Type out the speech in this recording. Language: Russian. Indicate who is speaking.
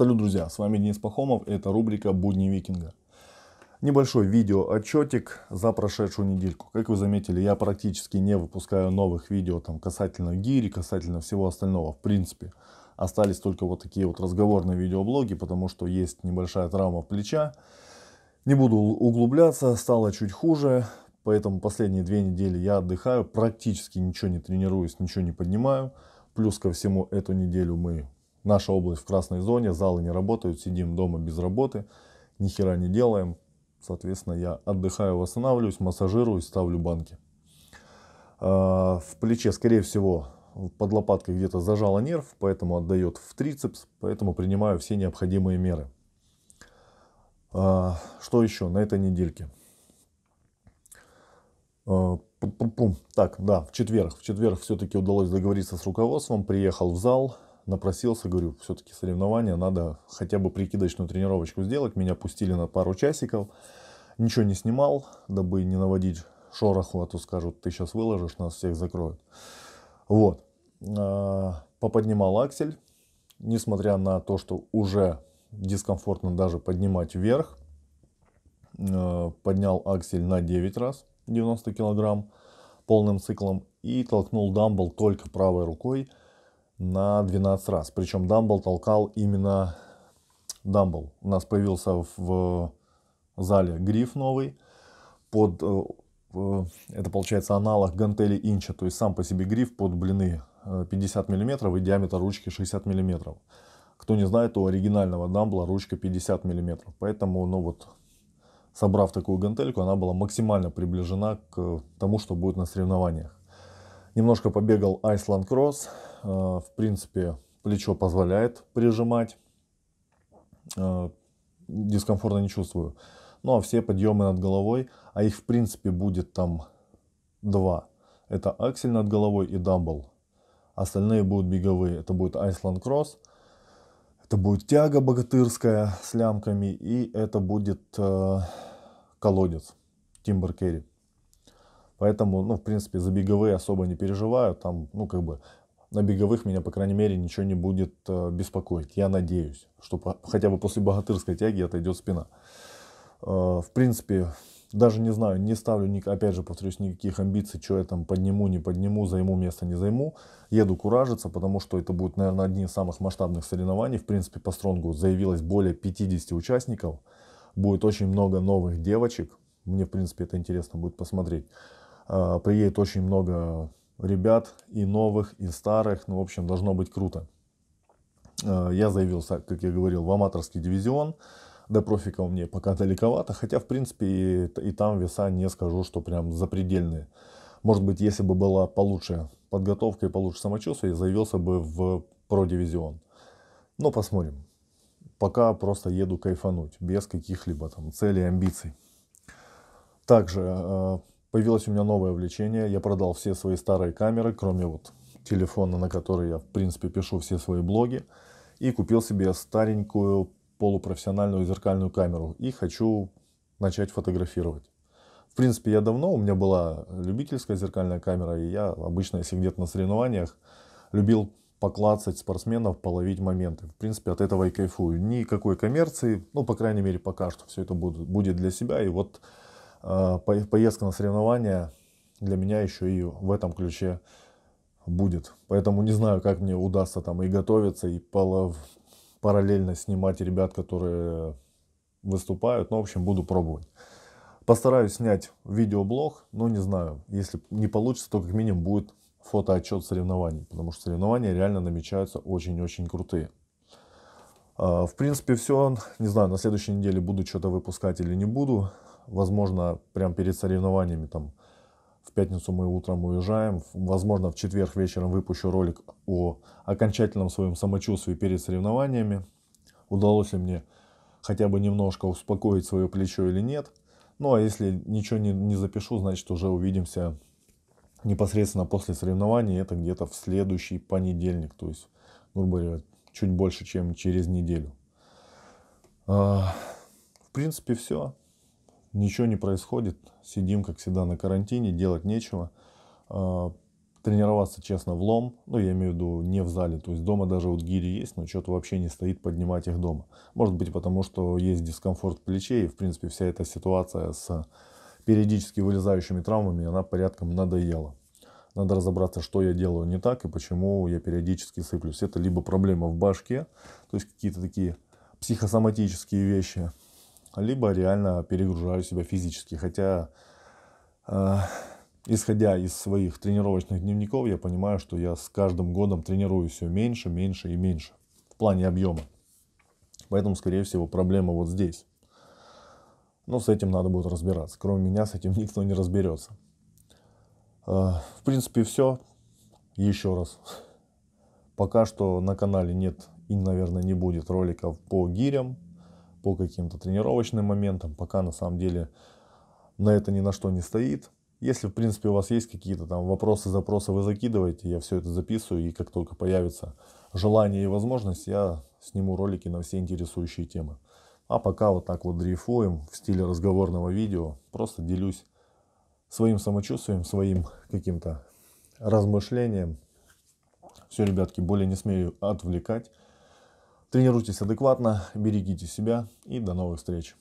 Speaker 1: Салют, друзья, с вами Денис Пахомов, и это рубрика «Будни викинга». Небольшой видеоотчетик за прошедшую недельку. Как вы заметили, я практически не выпускаю новых видео там, касательно гири, касательно всего остального, в принципе. Остались только вот такие вот разговорные видеоблоги, потому что есть небольшая травма плеча. Не буду углубляться, стало чуть хуже, поэтому последние две недели я отдыхаю, практически ничего не тренируюсь, ничего не поднимаю. Плюс ко всему, эту неделю мы Наша область в красной зоне, залы не работают, сидим дома без работы, ни хера не делаем. Соответственно, я отдыхаю, восстанавливаюсь, массажируюсь, ставлю банки. А, в плече, скорее всего, под лопаткой где-то зажало нерв, поэтому отдает в трицепс, поэтому принимаю все необходимые меры. А, что еще на этой недельке? А, Пум-пум-пум. Так, да, в четверг. В четверг все-таки удалось договориться с руководством. Приехал в зал, напросился, говорю, все-таки соревнования, надо хотя бы прикидочную тренировочку сделать. Меня пустили на пару часиков, ничего не снимал, дабы не наводить шороху, а то скажут, ты сейчас выложишь, нас всех закроют. Вот. А, поподнимал аксель, несмотря на то, что уже дискомфортно даже поднимать вверх. А, поднял аксель на 9 раз, 90 килограмм, полным циклом. И толкнул дамбл только правой рукой на 12 раз. Причем Дамбл толкал именно Дамбл. У нас появился в зале гриф новый под э, это получается аналог гантели инча, то есть сам по себе гриф под блины 50 э, мм и диаметр ручки 60 мм. Кто не знает, у оригинального дамбла ручка 50 мм, поэтому, ну вот, собрав такую гантельку, она была максимально приближена к тому, что будет на соревнованиях. Немножко побегал Iceland Cross. Э, в принципе, плечо позволяет прижимать. Э, дискомфорта не чувствую. Ну, а все подъемы над головой, а их, в принципе, будет там два. Это аксель над головой и дамбл. Остальные будут беговые. Это будет Iceland Cross. Это будет тяга богатырская с лямками. И это будет э, колодец. Timber Carry. Поэтому, ну, в принципе, за беговые особо не переживаю. Там, ну, как бы, на беговых меня, по крайней мере, ничего не будет э, беспокоить. Я надеюсь, что хотя бы после богатырской тяги отойдет спина. Э, в принципе, даже не знаю, не ставлю, опять же, повторюсь, никаких амбиций, что я там подниму, не подниму, займу место, не займу. Еду куражиться, потому что это будет, наверное, одни из самых масштабных соревнований. В принципе, по стронгу заявилось более 50 участников. Будет очень много новых девочек. Мне, в принципе, это интересно будет посмотреть. А, приедет очень много ребят, и новых, и старых. Ну, в общем, должно быть круто. А, я заявился, как я говорил, в аматорский дивизион. До профика у меня пока далековато, хотя, в принципе, и, и там веса не скажу, что прям запредельные. Может быть, если бы была получше подготовка и получше самочувствие, я заявился бы в продивизион. Но посмотрим. Пока просто еду кайфануть, без каких-либо там целей, амбиций. Также а, Появилось у меня новое увлечение. Я продал все свои старые камеры, кроме вот телефона, на который я, в принципе, пишу все свои блоги. И купил себе старенькую полупрофессиональную зеркальную камеру. И хочу начать фотографировать. В принципе, я давно, у меня была любительская зеркальная камера, и я обычно, если где-то на соревнованиях, любил поклацать спортсменов, половить моменты. В принципе, от этого и кайфую. Никакой коммерции, ну, по крайней мере, пока что все это будет, будет для себя. И вот а, поездка на соревнования для меня еще и в этом ключе будет. Поэтому не знаю, как мне удастся там и готовиться, и параллельно снимать ребят, которые выступают. Ну, в общем, буду пробовать. Постараюсь снять видеоблог, но не знаю. Если не получится, то как минимум будет фотоотчет соревнований, потому что соревнования реально намечаются очень-очень крутые. А, в принципе, все. Не знаю, на следующей неделе буду что-то выпускать или не буду возможно, прямо перед соревнованиями, там, в пятницу мы утром уезжаем, возможно, в четверг вечером выпущу ролик о окончательном своем самочувствии перед соревнованиями, удалось ли мне хотя бы немножко успокоить свое плечо или нет. Ну, а если ничего не, не запишу, значит, уже увидимся непосредственно после соревнований, это где-то в следующий понедельник, то есть, грубо говоря, чуть больше, чем через неделю. А, в принципе, все ничего не происходит, сидим, как всегда, на карантине, делать нечего. А, тренироваться, честно, в лом, ну, я имею в виду не в зале, то есть дома даже вот гири есть, но что-то вообще не стоит поднимать их дома. Может быть, потому что есть дискомфорт плечей, и, в принципе, вся эта ситуация с периодически вылезающими травмами, она порядком надоела. Надо разобраться, что я делаю не так и почему я периодически сыплюсь. Это либо проблема в башке, то есть какие-то такие психосоматические вещи, либо реально перегружаю себя физически. Хотя, э, исходя из своих тренировочных дневников, я понимаю, что я с каждым годом тренируюсь все меньше, меньше и меньше в плане объема. Поэтому, скорее всего, проблема вот здесь. Но с этим надо будет разбираться. Кроме меня с этим никто не разберется. Э, в принципе, все. Еще раз. Пока что на канале нет и, наверное, не будет роликов по гирям, по каким-то тренировочным моментам, пока на самом деле на это ни на что не стоит. Если, в принципе, у вас есть какие-то там вопросы, запросы, вы закидываете, я все это записываю, и как только появится желание и возможность, я сниму ролики на все интересующие темы. А пока вот так вот дрейфуем в стиле разговорного видео, просто делюсь своим самочувствием, своим каким-то размышлением. Все, ребятки, более не смею отвлекать. Тренируйтесь адекватно, берегите себя и до новых встреч.